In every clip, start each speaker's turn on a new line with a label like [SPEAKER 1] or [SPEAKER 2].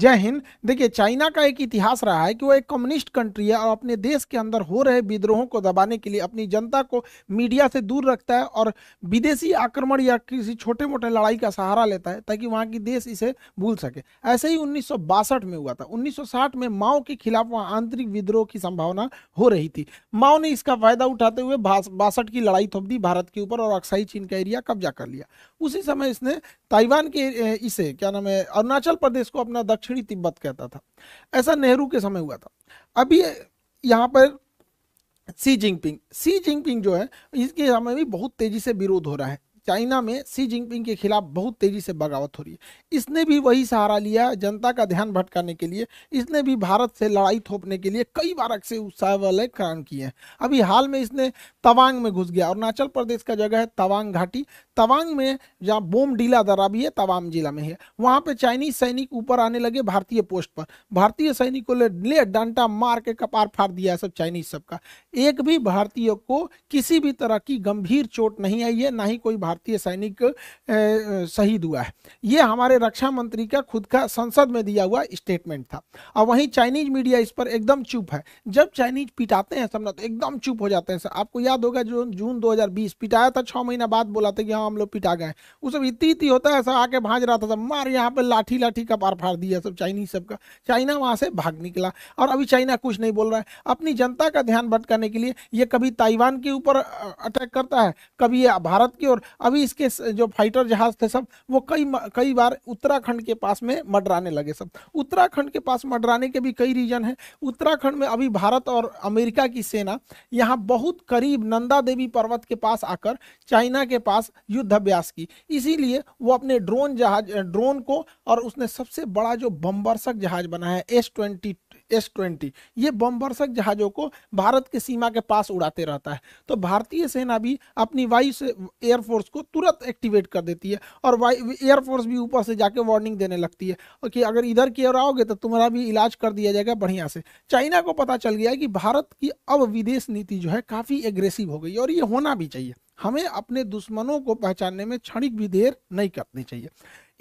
[SPEAKER 1] जय हिंद देखिए चाइना का एक इतिहास रहा है कि वो एक कम्युनिस्ट कंट्री है और अपने देश के अंदर हो रहे विद्रोहों को दबाने के लिए अपनी जनता को मीडिया से दूर रखता है और विदेशी आक्रमण या किसी छोटे मोटे लड़ाई का सहारा लेता है ताकि वहाँ की देश इसे भूल सके ऐसे ही उन्नीस में हुआ था उन्नीस में माओ के खिलाफ वहाँ आंतरिक विद्रोह की संभावना हो रही थी माओ ने इसका फायदा उठाते हुए बासठ की लड़ाई थोप दी भारत के ऊपर और अक्साई चीन का एरिया कब्जा कर लिया उसी समय इसने ताइवान के इसे क्या नाम है अरुणाचल प्रदेश को अपना दक्षिण दक्षिणी तिब्बत कहता था ऐसा नेहरू के समय हुआ था अभी यहाँ पर सी जिंगपिंग सी जिंगपिंग जो है इसके समय भी बहुत तेजी से विरोध हो रहा है चाइना में सी जिनपिंग के खिलाफ बहुत तेजी से बगावत हो रही है इसने भी वही सहारा लिया जनता का ध्यान भटकाने के लिए इसने भी भारत से लड़ाई थोपने के लिए कई बार अक्से उत्साह वाले काम किए हैं अभी हाल में इसने तवांग में घुस गया अरुणाचल प्रदेश का जगह है तवांग घाटी तवांग में जहाँ बोम डीला दरा भी है तवांग जिला में है वहाँ पर चाइनीज सैनिक ऊपर आने लगे भारतीय पोस्ट पर भारतीय सैनिक को ले, डांटा मार के कपार फाड़ दिया सब चाइनीज सबका एक भी भारतीय को किसी भी तरह की गंभीर चोट नहीं आई है ना ही कोई भारतीय सैनिक शहीद हुआ है ये हमारे रक्षा मंत्री का खुद का संसद में दिया हुआ स्टेटमेंट था और वहीं चाइनीज मीडिया इस पर एकदम चुप है जब चाइनीज पिटाते हैं सबना तो एकदम चुप हो जाते हैं सर आपको याद होगा जो जून 2020 पिटाया था छः महीना बाद बोला था कि हाँ हम लोग पिटा गए वो सब इतनी इतनी होता है सर आके भाज रहा था सब मार यहाँ पर लाठी लाठी का पार फाड़ दिया सब चाइनीज सबका चाइना वहाँ से भाग निकला और अभी चाइना कुछ नहीं बोल रहा है अपनी जनता का ध्यान भटकाने के लिए ये कभी ताइवान के ऊपर अटैक करता है कभी ये भारत की ओर अभी इसके जो फाइटर जहाज थे सब वो कई कई बार उत्तराखंड के पास में मडराने लगे सब उत्तराखंड के पास मडराने के भी कई रीजन है उत्तराखंड में अभी भारत और अमेरिका की सेना यहाँ बहुत करीब नंदा देवी पर्वत के पास आकर चाइना के पास युद्धाभ्यास की इसीलिए वो अपने ड्रोन जहाज ड्रोन को और उसने सबसे बड़ा जो बम्बरसक जहाज बनाया है एस ट्वेंटी एस ट्वेंटी ये बमवर्षक जहाज़ों को भारत के सीमा के पास उड़ाते रहता है तो भारतीय सेना भी अपनी वायु से एयरफोर्स को तुरंत एक्टिवेट कर देती है और एयरफोर्स भी ऊपर से जाके वार्निंग देने लगती है कि अगर इधर की ओर आओगे तो तुम्हारा भी इलाज कर दिया जाएगा बढ़िया से चाइना को पता चल गया है कि भारत की अब विदेश नीति जो है काफ़ी एग्रेसिव हो गई और ये होना भी चाहिए हमें अपने दुश्मनों को पहचानने में क्षणिक भी देर नहीं करनी चाहिए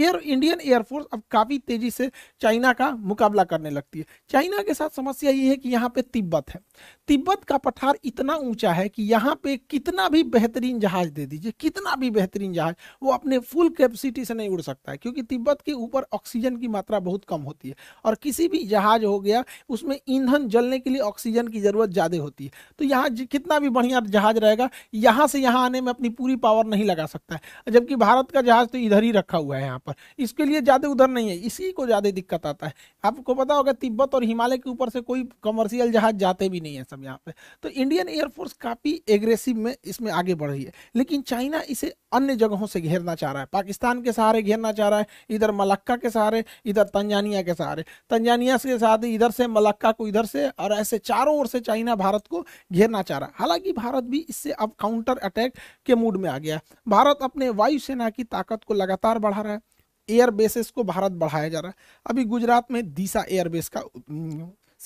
[SPEAKER 1] एयर इंडियन एयरफोर्स अब काफ़ी तेज़ी से चाइना का मुकाबला करने लगती है चाइना के साथ समस्या ये है कि यहाँ पे तिब्बत है तिब्बत का पठार इतना ऊंचा है कि यहाँ पे कितना भी बेहतरीन जहाज दे दीजिए कितना भी बेहतरीन जहाज वो अपने फुल कैपेसिटी से नहीं उड़ सकता है क्योंकि तिब्बत के ऊपर ऑक्सीजन की मात्रा बहुत कम होती है और किसी भी जहाज हो गया उसमें ईंधन जलने के लिए ऑक्सीजन की ज़रूरत ज़्यादा होती है तो यहाँ कितना भी बढ़िया जहाज रहेगा यहाँ से यहाँ आने में अपनी पूरी पावर नहीं लगा सकता है जबकि भारत का जहाज तो इधर ही रखा हुआ है यहाँ पर पर इसके लिए ज़्यादा उधर नहीं है इसी को ज़्यादा दिक्कत आता है आपको पता होगा तिब्बत और हिमालय के ऊपर से कोई कमर्शियल जहाज जाते भी नहीं है सब यहाँ पे तो इंडियन एयरफोर्स काफ़ी एग्रेसिव में इसमें आगे बढ़ रही है लेकिन चाइना इसे अन्य जगहों से घेरना चाह रहा है पाकिस्तान के सहारे घेरना चाह रहा है इधर मलक्का के सहारे इधर तंजानिया के सहारे तंजानिया के साथ इधर से मलक्का को इधर से और ऐसे चारों ओर से चाइना भारत को घेरना चाह रहा है हालांकि भारत भी इससे अब काउंटर अटैक के मूड में आ गया भारत अपने वायुसेना की ताकत को लगातार बढ़ा रहा है एयर बेसेस को भारत बढ़ाया जा रहा है अभी गुजरात में दिशा एयरबेस का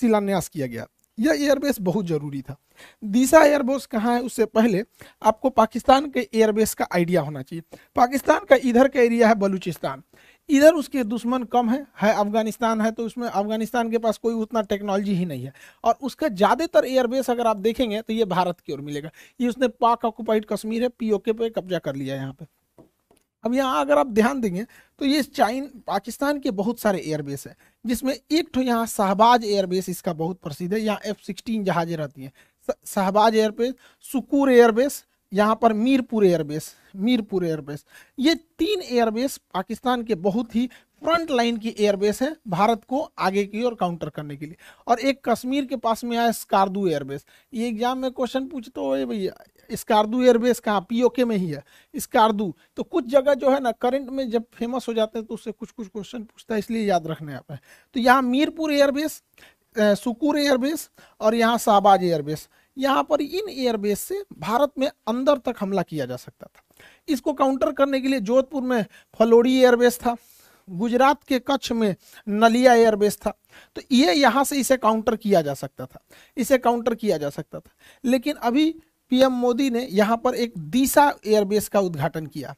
[SPEAKER 1] शिलान्यास किया गया यह एयरबेस बहुत ज़रूरी था दिशा एयरबेस कहाँ है उससे पहले आपको पाकिस्तान के एयरबेस का आइडिया होना चाहिए पाकिस्तान का इधर का एरिया है बलूचिस्तान इधर उसके दुश्मन कम है है अफगानिस्तान है तो उसमें अफगानिस्तान के पास कोई उतना टेक्नोलॉजी ही नहीं है और उसका ज़्यादातर एयरबेस अगर आप देखेंगे तो ये भारत की ओर मिलेगा ये उसने पाक ऑक्यूपाइड कश्मीर है पीओके पे कब्जा कर लिया है यहाँ पर अब यहाँ अगर आप ध्यान देंगे तो ये चाइन पाकिस्तान के बहुत सारे एयरबेस है जिसमें एक तो यहाँ शहबाज एयरबेस इसका बहुत प्रसिद्ध है यहाँ एफ सिक्सटीन जहाज़ें रहती हैं शहबाज एयरबेस सुकूर एयरबेस यहाँ पर मीरपुर एयरबेस मीरपुर एयरबेस ये तीन एयरबेस पाकिस्तान के बहुत ही फ्रंट लाइन की एयरबेस है भारत को आगे की ओर काउंटर करने के लिए और एक कश्मीर के पास में आया स्कारदू एयरबेस ये एग्जाम में क्वेश्चन पूछ तो भैया स्कारदू एयरबेस कहाँ पीओके में ही है स्कारदू तो कुछ जगह जो है ना करंट में जब फेमस हो जाते हैं तो उससे कुछ कुछ क्वेश्चन पूछता है इसलिए याद रखने आप तो यहाँ मीरपुर एयरबेस सुकूर एयरबेस और यहाँ शाहबाज एयरबेस यहाँ पर इन एयरबेस से भारत में अंदर तक हमला किया जा सकता था इसको काउंटर करने के लिए जोधपुर में फलोड़ी एयरबेस था गुजरात के कच्छ में नलिया एयरबेस था तो ये यहाँ से इसे काउंटर किया जा सकता था इसे काउंटर किया जा सकता था लेकिन अभी पीएम मोदी ने यहाँ पर एक दिशा एयरबेस का उद्घाटन किया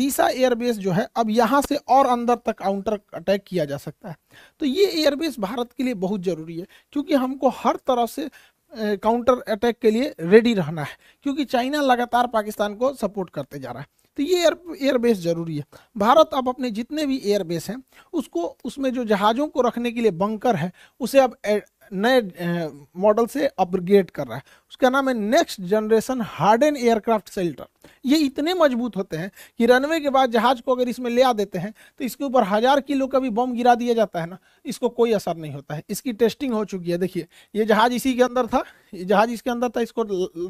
[SPEAKER 1] दिशा एयरबेस जो है अब यहाँ से और अंदर तक काउंटर अटैक किया जा सकता है तो ये एयरबेस भारत के लिए बहुत ज़रूरी है क्योंकि हमको हर तरह से काउंटर अटैक के लिए रेडी रहना है क्योंकि चाइना लगातार पाकिस्तान को सपोर्ट करते जा रहा है तो ये एयर एयरबेस ज़रूरी है भारत अब अपने जितने भी एयरबेस हैं उसको उसमें जो जहाज़ों को रखने के लिए बंकर है उसे अब नए मॉडल से अपग्रेड कर रहा है उसका नाम है next generation hardened aircraft shelter ये इतने मजबूत होते हैं कि रनवे के बाद जहाज को अगर इसमें ले आ देते हैं तो इसके ऊपर हज़ार किलो का भी बम गिरा दिया जाता है ना इसको कोई असर नहीं होता है इसकी टेस्टिंग हो चुकी है देखिए ये जहाज इसी के अंदर था जहाज इसके अंदर था इसको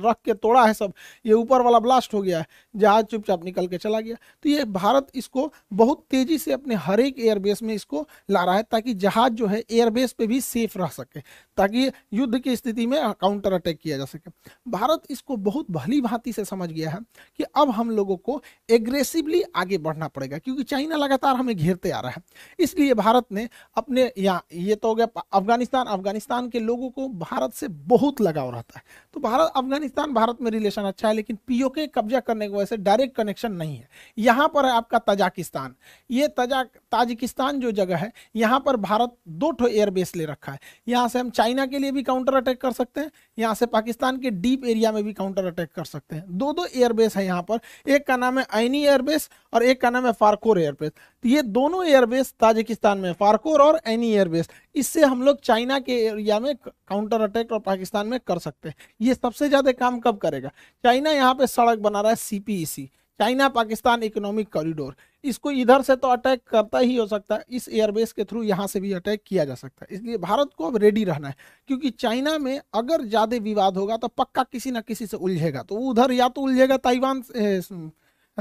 [SPEAKER 1] रख के तोड़ा है सब ये ऊपर वाला ब्लास्ट हो गया है जहाज चुपचाप निकल के चला गया तो ये भारत इसको बहुत तेजी से अपने हर एक एयरबेस में इसको ला रहा है ताकि जहाज जो है एयरबेस पे भी सेफ रह सके ताकि युद्ध की स्थिति में काउंटर अटैक किया जा सके भारत इसको बहुत भली भांति से समझ गया है कि अब हम लोगों को एग्रेसिवली आगे बढ़ना पड़ेगा क्योंकि चाइना लगातार हमें घेरते आ रहा है इसलिए भारत ने अपने यहाँ ये तो हो गया अफगानिस्तान अफगानिस्तान के लोगों को भारत से बहुत लग लगाव रहता है तो भारत अफगानिस्तान भारत में रिलेशन अच्छा है लेकिन पीओके कब्जा करने की वजह से डायरेक्ट कनेक्शन नहीं है यहाँ पर है आपका तजाकिस्तान ये तजा ताजिकिस्तान जो जगह है यहाँ पर भारत दो ठो एयरबेस ले रखा है यहाँ से हम चाइना के लिए भी काउंटर अटैक कर सकते हैं यहाँ से पाकिस्तान के डीप एरिया में भी काउंटर अटैक कर सकते हैं दो दो एयरबेस है यहाँ पर एक का नाम है आइनी एयरबेस और एक का नाम है फारकोर एयरबेस तो ये दोनों एयरबेस ताजिकिस्तान में फारकोर और एनी एयरबेस इससे हम लोग चाइना के एरिया में काउंटर अटैक और पाकिस्तान में कर सकते हैं ये सबसे ज़्यादा काम कब करेगा चाइना यहाँ पे सड़क बना रहा है CPEC e China Pakistan economic corridor इसको इधर से तो अटैक करता ही हो सकता है इस एयरबेस के थ्रू यहाँ से भी अटैक किया जा सकता है इसलिए भारत को अब रेडी रहना है क्योंकि चाइना में अगर ज़्यादा विवाद होगा तो पक्का किसी ना किसी से उलझेगा तो उधर या तो उलझेगा ताइवान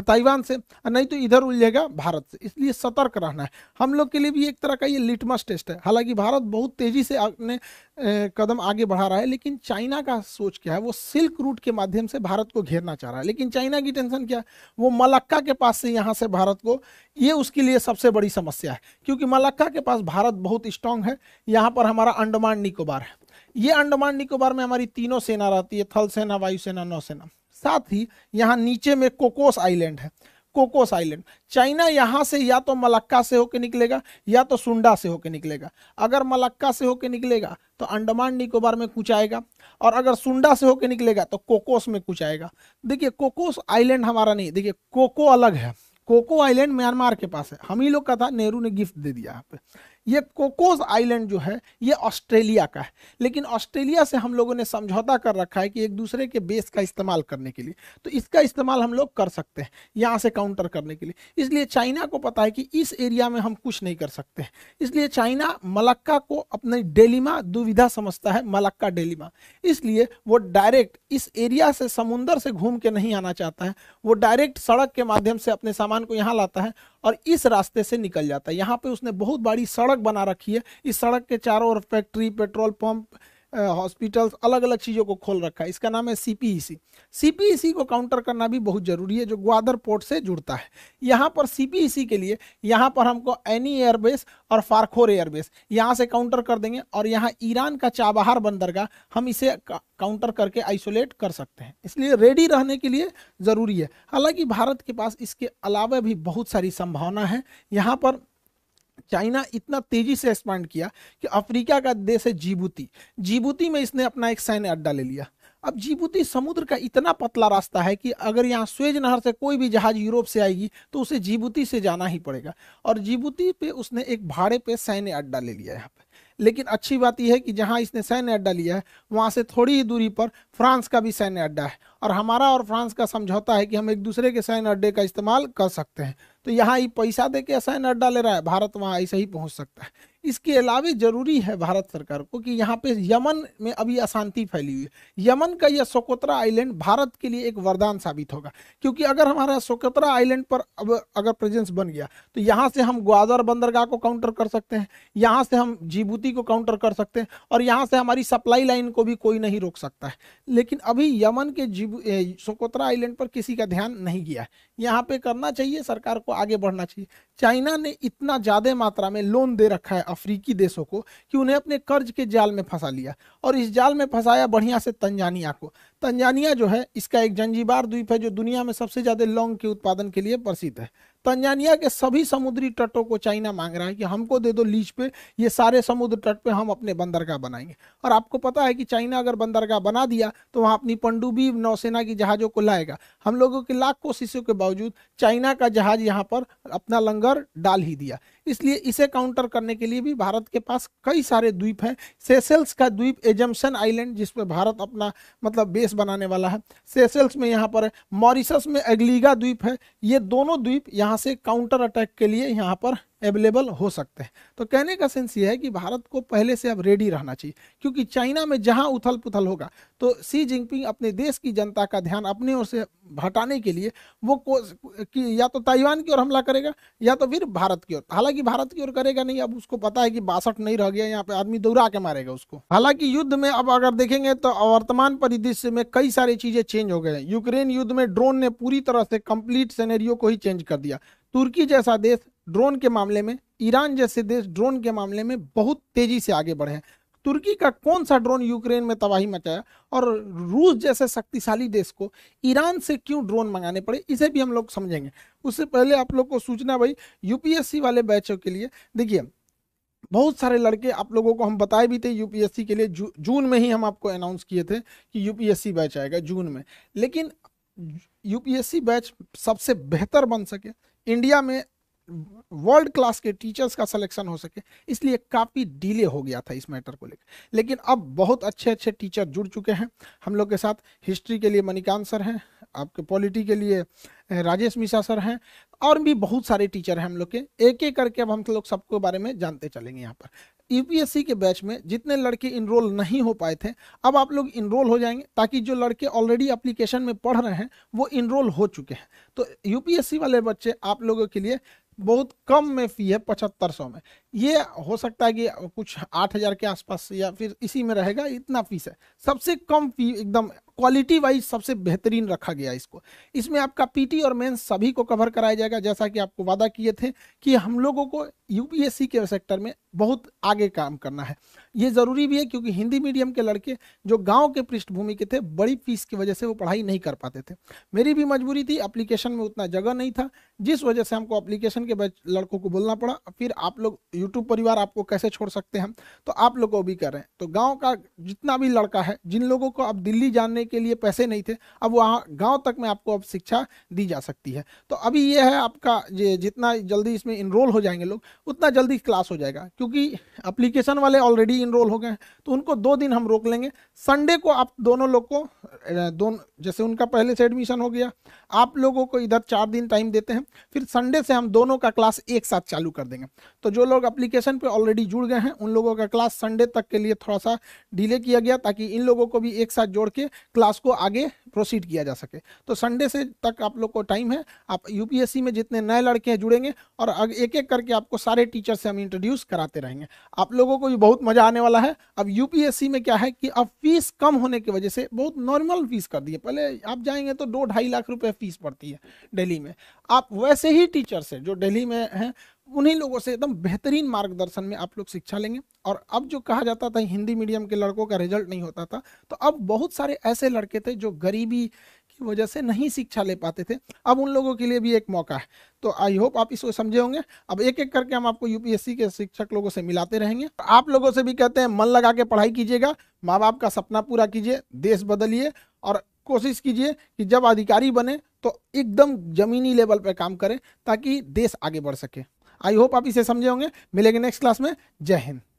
[SPEAKER 1] ताइवान से नहीं तो इधर उलझेगा भारत से इसलिए सतर्क रहना है हम लोग के लिए भी एक तरह का ये लिटमस टेस्ट है हालांकि भारत बहुत तेजी से अपने कदम आगे बढ़ा रहा है लेकिन चाइना का सोच क्या है वो सिल्क रूट के माध्यम से भारत को घेरना चाह रहा है लेकिन चाइना की टेंशन क्या है वो मलक्का के पास से यहाँ से भारत को ये उसके लिए सबसे बड़ी समस्या है क्योंकि मलक्का के पास भारत बहुत स्ट्रांग है यहाँ पर हमारा अंडमान निकोबार है ये अंडमान निकोबार में हमारी तीनों सेना रहती है थल सेना वायुसेना नौसेना साथ ही यहाँ नीचे में कोकोस आइलैंड है कोकोस आइलैंड चाइना यहाँ से या तो मलक्का से होकर निकलेगा या तो सुंडा से होकर निकलेगा अगर मलक्का से होकर निकलेगा तो अंडमान निकोबार में कुछ आएगा और अगर सुंडा से होकर निकलेगा तो कोकोस में कुछ आएगा देखिए कोकोस आइलैंड हमारा नहीं देखिए कोको अलग है कोको आइलैंड म्यांमार के पास है हम ही लोग का था नेहरू ने गिफ्ट दे दिया यहाँ पे ये कोकोज आइलैंड जो है ये ऑस्ट्रेलिया का है लेकिन ऑस्ट्रेलिया से हम लोगों ने समझौता कर रखा है कि एक दूसरे के बेस का इस्तेमाल करने के लिए तो इसका इस्तेमाल हम लोग कर सकते हैं यहाँ से काउंटर करने के लिए इसलिए चाइना को पता है कि इस एरिया में हम कुछ नहीं कर सकते इसलिए चाइना मलक्का को अपने डेलीमा दुविधा समझता है मलक्का डेलीमा इसलिए वो डायरेक्ट इस एरिया से समुंदर से घूम के नहीं आना चाहता है वो डायरेक्ट सड़क के माध्यम से अपने सामान को यहाँ लाता है और इस रास्ते से निकल जाता है यहाँ पे उसने बहुत बड़ी सड़क बना रखी है इस सड़क के चारों ओर फैक्ट्री पेट्रोल पंप हॉस्पिटल्स अलग अलग चीज़ों को खोल रखा है इसका नाम है सीपीईसी सीपीईसी e e को काउंटर करना भी बहुत ज़रूरी है जो ग्वादर पोर्ट से जुड़ता है यहाँ पर सीपीईसी e के लिए यहाँ पर हमको एनी एयरबेस और फारखोर एयरबेस यहाँ से काउंटर कर देंगे और यहाँ ईरान का चाबहार बंदरगाह हम इसे काउंटर करके आइसोलेट कर सकते हैं इसलिए रेडी रहने के लिए ज़रूरी है हालांकि भारत के पास इसके अलावा भी बहुत सारी संभावना है यहाँ पर चाइना इतना तेजी से एक्सपांड किया कि अफ्रीका का देश है जीबूती जीबूती में इसने अपना एक सैन्य अड्डा ले लिया अब जीबूती समुद्र का इतना पतला रास्ता है कि अगर यहाँ स्वेज नहर से कोई भी जहाज यूरोप से आएगी तो उसे जीबूती से जाना ही पड़ेगा और जीबूती पे उसने एक भाड़े पे सैन्य अड्डा ले लिया यहाँ पे लेकिन अच्छी बात यह है कि जहां इसने सैन्य अड्डा लिया है वहां से थोड़ी ही दूरी पर फ्रांस का भी सैन्य अड्डा है और हमारा और फ्रांस का समझौता है कि हम एक दूसरे के सैन्य अड्डे का इस्तेमाल कर सकते हैं तो यहाँ ये पैसा दे के सैन्य अड्डा ले रहा है भारत वहाँ ऐसे ही पहुँच सकता है इसके अलावा जरूरी है भारत सरकार को कि यहाँ पे यमन में अभी अशांति फैली हुई है यमन का यह सोकोत्रा आइलैंड भारत के लिए एक वरदान साबित होगा क्योंकि अगर हमारा सोकोत्रा आइलैंड पर अब अगर प्रेजेंस बन गया तो यहाँ से हम ग्वादर बंदरगाह को काउंटर कर सकते हैं यहाँ से हम जीबूती को काउंटर कर सकते हैं और यहाँ से हमारी सप्लाई लाइन को भी कोई नहीं रोक सकता है लेकिन अभी यमन के जीबू सोकोतरा आइलैंड पर किसी का ध्यान नहीं गया है यहाँ पे करना चाहिए सरकार को आगे बढ़ना चाहिए चाइना ने इतना ज़्यादा मात्रा में लोन दे रखा है अफ्रीकी देशों को कि उन्हें अपने कर्ज के जाल में फंसा लिया और इस जाल में फंसाया बढ़िया से तंजानिया को तंजानिया जो है इसका एक जंजीबार द्वीप है जो दुनिया में सबसे ज़्यादा लौंग के उत्पादन के लिए प्रसिद्ध है तंजानिया के सभी समुद्री तटों को चाइना मांग रहा है कि हमको दे दो लीज पे ये सारे समुद्र तट पे हम अपने बंदरगाह बनाएंगे और आपको पता है कि चाइना अगर बंदरगाह बना दिया तो वहाँ अपनी पंडुबी नौसेना की जहाज़ों को लाएगा हम लोगों की लाख कोशिशों के बावजूद चाइना का जहाज यहाँ पर अपना लंगर डाल ही दिया इसलिए इसे काउंटर करने के लिए भी भारत के पास कई सारे द्वीप हैं सेसेल्स का द्वीप एजम्सन आइलैंड जिसमें भारत अपना मतलब बेस देश बनाने वाला है सेशल्स में यहाँ पर है मॉरिशस में एग्लीगा द्वीप है ये दोनों द्वीप यहाँ से काउंटर अटैक के लिए यहाँ पर अवेलेबल हो सकते हैं तो कहने का सेंस ये है कि भारत को पहले से अब रेडी रहना चाहिए क्योंकि चाइना में जहां उथल पुथल होगा तो सी जिनपिंग अपने देश की जनता का ध्यान अपने ओर से हटाने के लिए वो को कि या तो ताइवान की ओर हमला करेगा या तो फिर भारत की ओर हालांकि भारत की ओर करेगा नहीं अब उसको पता है कि बासठ नहीं रह गया यहाँ पे आदमी दौड़ा के मारेगा उसको हालांकि युद्ध में अब अगर देखेंगे तो वर्तमान परिदृश्य में कई सारी चीजें चेंज हो गए हैं यूक्रेन युद्ध में ड्रोन ने पूरी तरह से कंप्लीट सेनेरियो को ही चेंज कर दिया तुर्की जैसा देश ड्रोन के मामले में ईरान जैसे देश ड्रोन के मामले में बहुत तेजी से आगे बढ़े हैं तुर्की का कौन सा ड्रोन यूक्रेन में तबाही मचाया और रूस जैसे शक्तिशाली देश को ईरान से क्यों ड्रोन मंगाने पड़े इसे भी हम लोग समझेंगे उससे पहले आप लोग को सूचना भाई यूपीएससी वाले बैचों के लिए देखिए बहुत सारे लड़के आप लोगों को हम बताए भी थे यूपीएससी के लिए जू, जून में ही हम आपको अनाउंस किए थे कि यूपीएससी बैच आएगा जून में लेकिन यूपीएससी बैच सबसे बेहतर बन सके इंडिया में वर्ल्ड क्लास के टीचर्स का सिलेक्शन हो सके इसलिए काफ़ी डिले हो गया था इस मैटर को लेकर लेकिन अब बहुत अच्छे अच्छे टीचर जुड़ चुके हैं हम लोग के साथ हिस्ट्री के लिए मणिकांत सर हैं आपके पॉलिटी के लिए राजेश मिश्रा सर हैं और भी बहुत सारे टीचर हैं हम लोग के एक एक करके अब हम लोग सबके बारे में जानते चलेंगे यहाँ पर यूपीएससी के बैच में जितने लड़के इनरोल नहीं हो पाए थे अब आप लोग इनरोल हो जाएंगे ताकि जो लड़के ऑलरेडी एप्लीकेशन में पढ़ रहे हैं वो इनरोल हो चुके हैं तो यूपीएससी वाले बच्चे आप लोगों के लिए बहुत कम में फी है पचहत्तर सौ में ये हो सकता है कि कुछ आठ हजार के आसपास या फिर इसी में रहेगा इतना फीस है सबसे कम फी एकदम क्वालिटी वाइज सबसे बेहतरीन रखा गया इसको इसमें आपका पीटी और मेंस सभी को कवर कराया जाएगा जैसा कि आपको वादा किए थे कि हम लोगों को यूपीएससी के सेक्टर में बहुत आगे काम करना है ये ज़रूरी भी है क्योंकि हिंदी मीडियम के लड़के जो गांव के पृष्ठभूमि के थे बड़ी फीस की वजह से वो पढ़ाई नहीं कर पाते थे मेरी भी मजबूरी थी अप्लीकेशन में उतना जगह नहीं था जिस वजह से हमको अप्लीकेशन के लड़कों को बोलना पड़ा फिर आप लोग यूट्यूब परिवार आपको कैसे छोड़ सकते हैं तो आप लोग को भी कर रहे हैं तो गाँव का जितना भी लड़का है जिन लोगों को अब दिल्ली जाने के लिए पैसे नहीं थे अब वहाँ गाँव तक में आपको अब शिक्षा दी जा सकती है तो अभी ये है आपका ये जितना जल्दी इसमें इनरोल हो जाएंगे लोग उतना जल्दी क्लास हो जाएगा क्योंकि अप्लीकेशन वाले ऑलरेडी इनरोल हो गए हैं तो उनको दो दिन हम रोक लेंगे संडे को आप दोनों लोग को दोनों जैसे उनका पहले से एडमिशन हो गया आप लोगों को इधर चार दिन टाइम देते हैं फिर संडे से हम दोनों का क्लास एक साथ चालू कर देंगे तो जो लोग अप्लीकेशन पे ऑलरेडी जुड़ गए हैं उन लोगों का क्लास संडे तक के लिए थोड़ा सा डिले किया गया ताकि इन लोगों को भी एक साथ जोड़ के क्लास को आगे प्रोसीड किया जा सके तो संडे से तक आप लोग को टाइम है आप यूपीएससी में जितने नए लड़के हैं जुड़ेंगे और एक एक करके आपको सारे टीचर से हम इंट्रोड्यूस कराते रहेंगे आप लोगों को भी बहुत मजा आने वाला है अब यूपीएससी में क्या है कि अब फीस कम होने की वजह से बहुत नॉर्मल फीस कर दी है पहले आप जाएंगे तो दो ढाई लाख रुपए फीस पड़ती है दिल्ली में आप वैसे ही टीचर्स हैं जो दिल्ली में हैं उन्हीं लोगों से एकदम बेहतरीन मार्गदर्शन में आप लोग शिक्षा लेंगे और अब जो कहा जाता था हिंदी मीडियम के लड़कों का रिजल्ट नहीं होता था तो अब बहुत सारे ऐसे लड़के थे जो गरीबी की वजह से नहीं शिक्षा ले पाते थे अब उन लोगों के लिए भी एक मौका है तो आई होप आप इसको समझे होंगे अब एक एक करके हम आपको यूपीएससी के शिक्षक लोगों से मिलाते रहेंगे आप लोगों से भी कहते हैं मन लगा के पढ़ाई कीजिएगा माँ बाप का सपना पूरा कीजिए देश बदलिए और कोशिश कीजिए कि जब अधिकारी बने तो एकदम जमीनी लेवल पर काम करें ताकि देश आगे बढ़ सके आई होप आप इसे समझे होंगे मिलेंगे नेक्स्ट क्लास में जय हिंद